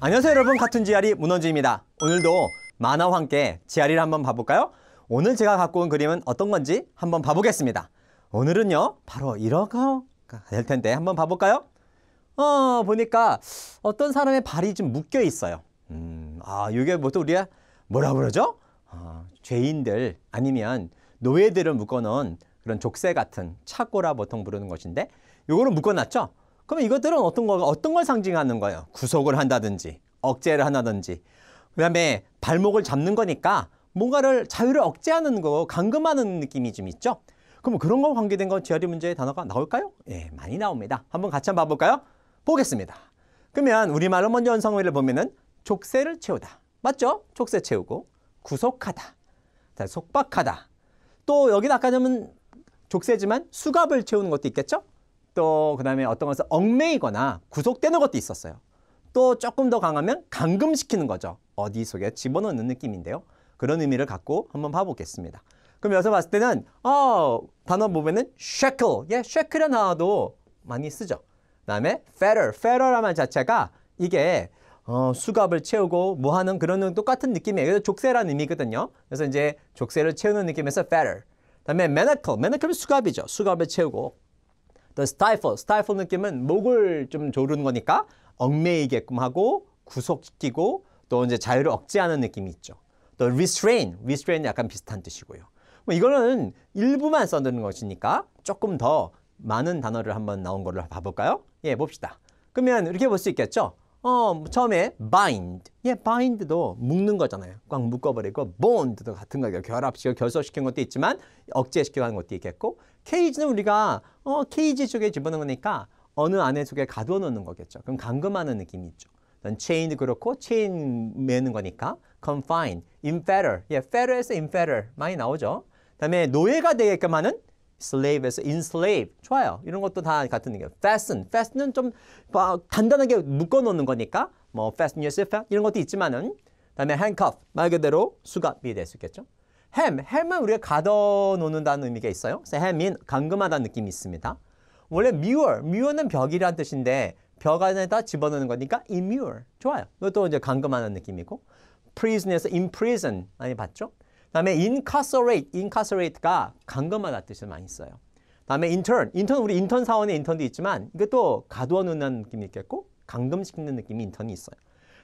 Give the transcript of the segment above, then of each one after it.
안녕하세요 여러분 같은 지아리 문원주입니다 오늘도 만화와 함께 지아리를 한번 봐볼까요? 오늘 제가 갖고 온 그림은 어떤 건지 한번 봐보겠습니다 오늘은요 바로 이러가 될 텐데 한번 봐볼까요? 어 보니까 어떤 사람의 발이 좀 묶여 있어요 음, 아 이게 보통 우리가 뭐라 그러죠? 어, 죄인들 아니면 노예들을 묶어놓은 그런 족쇄 같은 차고라 보통 부르는 것인데 요거를 묶어놨죠. 그러면 이것들은 어떤 거 어떤 걸 상징하는 거예요? 구속을 한다든지 억제를 한다든지 그다음에 발목을 잡는 거니까 뭔가를 자유를 억제하는 거 감금하는 느낌이 좀 있죠. 그럼 그런 거 관계된 건지하 e 문제의 단어가 나올까요? 예, 많이 나옵니다. 한번 같이 한번 봐볼까요? 보겠습니다. 그러면 우리말로 먼저 연성어를 보면은 족쇄를 채우다. 맞죠? 족쇄 채우고 구속하다. 속박하다. 또여기다 아까 전 족쇄지만 수갑을 채우는 것도 있겠죠? 또 그다음에 어떤 것은 얽매이거나 구속되는 것도 있었어요. 또 조금 더 강하면 감금시키는 거죠. 어디 속에 집어넣는 느낌인데요. 그런 의미를 갖고 한번 봐보겠습니다. 그럼 여기서 봤을 때는 어, 단어 보면은 shackle, 예, s h a c k l e 이라도 많이 쓰죠. 그다음에 fetter, fetter라는 자체가 이게 어, 수갑을 채우고 뭐 하는 그런 똑같은 느낌이에요. 그래서 족쇄라는 의미거든요. 그래서 이제 족쇄를 채우는 느낌에서 fetter. 다음에 메나클, 메나클은 수갑이죠. 수갑을 채우고 또스타이 t 스타이 e 느낌은 목을 좀 조르는 거니까 얽매이게끔 하고 구속시키고 또 이제 자유를 억제하는 느낌이 있죠. 또 restrain, restrain 약간 비슷한 뜻이고요. 뭐 이거는 일부만 써드는 것이니까 조금 더 많은 단어를 한번 나온 거를 봐볼까요? 예, 봅시다. 그러면 이렇게 볼 수 있겠죠? 어, 뭐 처음에 bind. 예, bind도 묶는 거잖아요. 꽉 묶어버리고 bond도 같은 거예요. 결합시켜 결속시킨 것도 있지만 억제시켜 하는 것도 있겠고 cage는 우리가 어, cage 쪽에 집어넣는거니까 어느 안에 속에 가둬 놓는 거겠죠. 그럼 감금하는 느낌이 있죠. chain도 그렇고 chain 매는 거니까 confine, inferer. 예, ferer에서 inferer 많이 나오죠. 그다음에 노예가 되게끔 하는 slave에서 enslave. 좋아요. 이런 것도 다 같은 얘기예요. fasten. fasten은 좀 어, 단단하게 묶어 놓는 거니까 뭐 fasten yourself 이런 것도 있지만은 그다음에 handcuff. 말 그대로 수갑이 될 수 있겠죠. 햄, 햄은 우리가 가둬 놓는다는 의미가 있어요. 그래서 햄인 감금하다는 느낌이 있습니다. 원래 m i r r o m i r r 는 벽이라는 뜻인데 벽 안에다 집어넣는 거니까 immure. 좋아요. 이것도 이제 감금하는 느낌이고 prison에서 imprison 많이 봤죠? 다음에 incarcerate, incarcerate가 감금하다 뜻을 많이 써요. 다음에 intern, intern 우리 인턴 사원의 인턴도 있지만 이것도 가두어 놓는 느낌이 있겠고 감금시키는 느낌이 인턴이 있어요.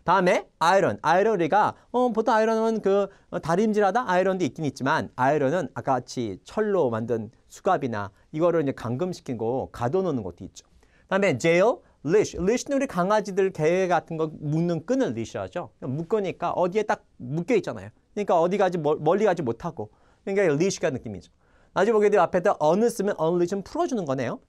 다음에 아이런, 아이런 리가 어, 보통 아이런은 그 어, 다림질하다 아이런도 있긴 있지만 아이런은 아까 같이 철로 만든 수갑이나 이거를 이제 감금시키고 가둬 놓는 것도 있죠. 다음에 jail, leash. leash는 우리 강아지들 개 같은 거 묶는 끈을 leash라죠. 묶으니까 어디에 딱 묶여 있잖아요. 그러니까 어디 가지 멀리 가지 못하고 그러니까 leash가 느낌이죠. 나중에 보게 되면 앞에다 어느 쓰면 unleash은 풀어주는 거네요.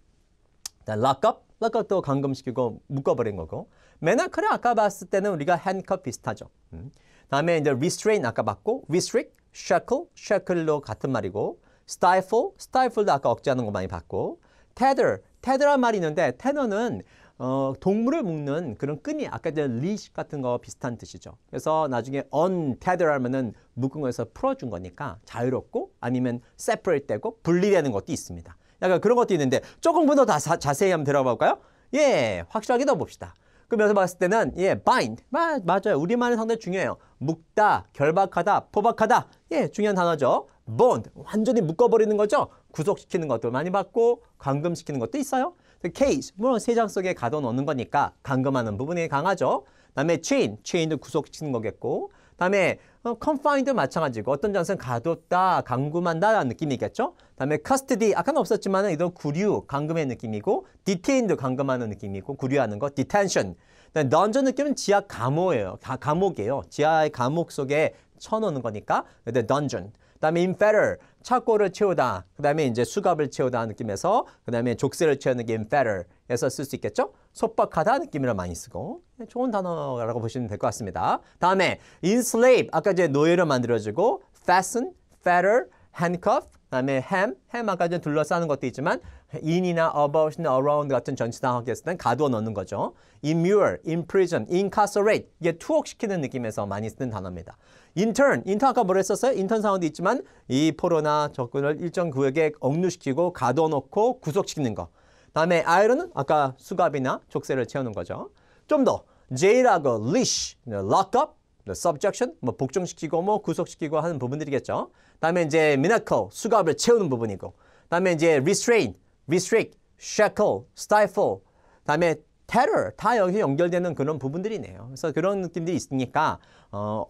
lock up, lock up도 감금시키고 묶어버린 거고 맨아크를 아까 봤을 때는 우리가 handcuff 비슷하죠. 음. 다음에 이제 restrain 아까 봤고 restrict, shackle, shackle로 같은 말이고 stifle, stifle도 아까 억제하는 거 많이 봤고 tether, tether란 말이 있는데 tether는 어, 동물을 묶는 그런 끈이 아까 전 leash 같은 거 비슷한 뜻이죠. 그래서 나중에 untether 하면은 묶은 거에서 풀어준 거니까 자유롭고 아니면 separate 되고 분리되는 것도 있습니다. 약간 그런 것도 있는데 조금 더 자세히 한번 들어볼까요? 예, 확실하게 더 봅시다. 그러면서 봤을 때는 예, bind. 마, 맞아요. 우리말은 상당히 중요해요. 묶다, 결박하다, 포박하다. 예, 중요한 단어죠. bond. 완전히 묶어버리는 거죠. 구속시키는 것도 많이 봤고 감금시키는 것도 있어요. case, 물론 세장 속에 가둬놓는 거니까 감금하는 부분이 강하죠. 다음에 chain, chain도 구속시키는 거겠고 다음에 어, confine도 마찬가지고 어떤 장소는 가뒀다, 감금한다라는 느낌이겠죠. 다음에 custody, 아까는 없었지만 이런 구류, 감금의 느낌이고 detain도 감금하는 느낌이고 구류하는 거, detention. d u 느낌은 지하 감옥이에요. 다 감옥이에요. 지하의 감옥 속에 쳐놓는 거니까. 근데 d u n g 그다음에 인페 f 착고를 채우다. 그다음에 이제 수갑을 채우다 느낌에서 그다음에 족쇄를 채우는 게인페 f e 에서쓸 수 있겠죠? 속박하다 느낌이라 많이 쓰고 예, 좋은 단어라고 보시면 될 것 같습니다. 다음에 enslave 아까 이제 노예로 만들어지고 fasten, fetter, handcuff 그다음에 ham, ham 아까 이제 둘러싸는 것도 있지만 in이나 about이나 around 같은 전치사하게 했는 가두어 넣는 거죠. immure, imprison, incarcerate 이게 투옥시키는 느낌에서 많이 쓰는 단어입니다. intern, intern 아까 뭐라 했었어요? intern 사원도 있지만 이 포로나 적군을 일정 구역에 억류시키고 가둬 놓고 구속시키는 거. 다음에 iron은 아까 수갑이나 족쇄를 채우는 거죠. 좀 더 jail하고 leash, lock up, subjection, 뭐 복종시키고 뭐 구속시키고 하는 부분들이겠죠. 다음에 이제 minacle, 수갑을 채우는 부분이고 다음에 이제 r e s t r a i n restrict, shackle, stifle, 다음에 terror 다 여기 연결되는 그런 부분들이네요. 그래서 그런 느낌들이 있으니까 어,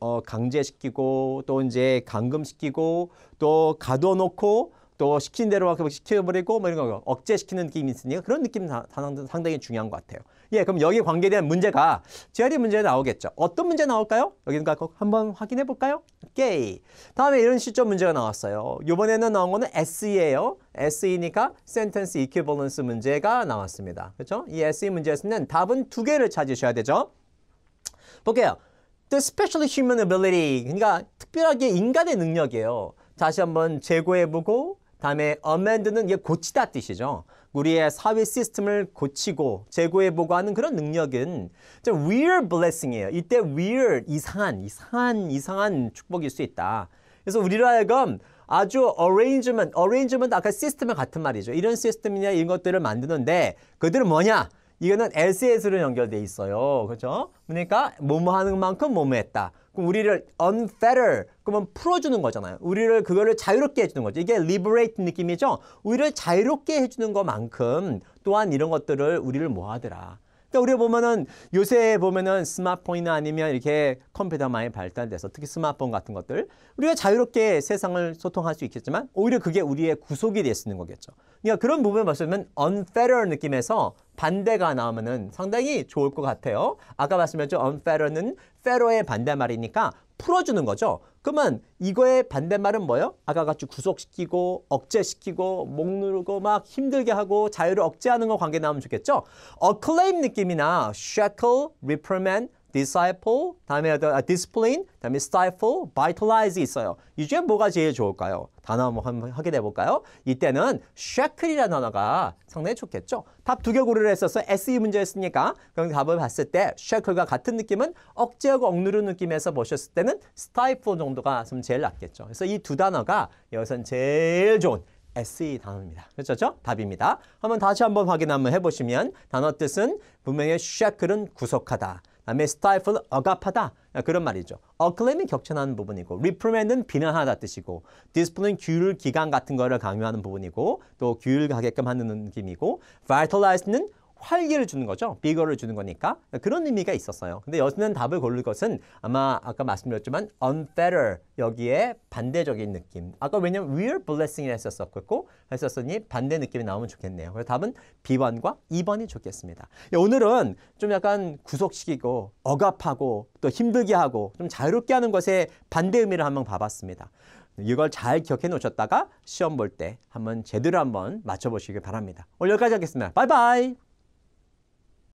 어 강제시키고 또 이제 감금시키고 또 가둬놓고 또 시킨 대로 막 시켜버리고 뭐 이런 거 억제시키는 느낌이 있으니까 그런 느낌 상당히 중요한 것 같아요. 예, 그럼 여기 관계에 대한 문제가 GRE 문제에 나오겠죠. 어떤 문제 나올까요? 여기는 한번 확인해 볼까요? 오케이. 다음에 이런 시점 문제가 나왔어요. 이번에는 나온 거는 SE예요. SE니까 Sentence Equivalence 문제가 나왔습니다. 그렇죠? 이 SE 문제에서는 답은 두 개를 찾으셔야 되죠. 볼게요. The special human ability. 그러니까 특별하게 인간의 능력이에요. 다시 한번 재고해보고 다음에 amend는 이게 고치다 뜻이죠. 우리의 사회 시스템을 고치고 재고해보고 하는 그런 능력은 weird blessing이에요. 이때 w e r d 이상한, 이상한, 이상한 축복일 수 있다. 그래서 우리로 하여금 아주 arrangement, arrangement 아까 시스템과 같은 말이죠. 이런 시스템이냐 이런 것들을 만드는데 그들은 뭐냐? 이거는 SS로 연결돼 있어요. 그렇죠? 그러니까 뭐뭐 하는 만큼 뭐뭐 했다. 그럼 우리를 unfetter 그러면 풀어주는 거잖아요. 우리를 그거를 자유롭게 해주는 거죠. 이게 liberate 느낌이죠. 우리를 자유롭게 해주는 것만큼 또한 이런 것들을 우리를 뭐하더라. 그러니까 우리가 보면은 요새 보면은 스마트폰이나 아니면 이렇게 컴퓨터 많이 발달돼서 특히 스마트폰 같은 것들 우리가 자유롭게 세상을 소통할 수 있겠지만 오히려 그게 우리의 구속이 될수 있는 거겠죠. 그러니까 그런 부분을 봤으면 unfettered 느낌에서 반대가 나오면 상당히 좋을 것 같아요. 아까 말씀드렸죠. unfair는 fair의 반대말이니까 풀어주는 거죠. 그러면 이거의 반대말은 뭐예요? 아까 같이 구속시키고 억제시키고 목 누르고 막 힘들게 하고 자유를 억제하는 거 관계 나오면 좋겠죠. acclaim 느낌이나 shackle, reprimand, disciple, 다음에 어떤 아, discipline, 다음에 stifle, vitalize 있어요. 이 중에 뭐가 제일 좋을까요? 단어 한번 확인해 볼까요? 이때는 shackle이라는 단어가 상당히 좋겠죠. 답 두 개고르려 했어서 SE 문제였으니까 그럼 답을 봤을 때 shackle과 같은 느낌은 억제하고 억누르는 느낌에서 보셨을 때는 stifle 정도가 좀 제일 낫겠죠. 그래서 이 두 단어가 여기서는 제일 좋은 SE 단어입니다. 그렇죠? 그렇죠? 답입니다. 한번 다시 한번 확인 한번 해보시면 단어 뜻은 분명히 shackle은 구속하다. 다음에 stifle 억압하다 아, 그런 말이죠. acclaim이 격천하는 부분이고 reprimand은 비난하다 뜻이고 discipline은 규율 기간 같은 거를 강요하는 부분이고 또 규율하게끔 하는 느낌이고 vitalize는 활기를 주는 거죠. 비거를 주는 거니까 그런 의미가 있었어요. 근데 여수는 답을 고를 것은 아마 아까 말씀드렸지만 unfair 여기에 반대적인 느낌. 아까 왜냐면 we're blessing이라 했었었고 했었으니 반대 느낌이 나오면 좋겠네요. 그래서 답은 B번과 2번이 좋겠습니다. 예, 오늘은 좀 약간 구속시키고 억압하고 또 힘들게 하고 좀 자유롭게 하는 것에 반대 의미를 한번 봐봤습니다. 이걸 잘 기억해 놓으셨다가 시험 볼 때 한번 제대로 한번 맞춰보시길 바랍니다. 오늘 여기까지 하겠습니다. 바이바이!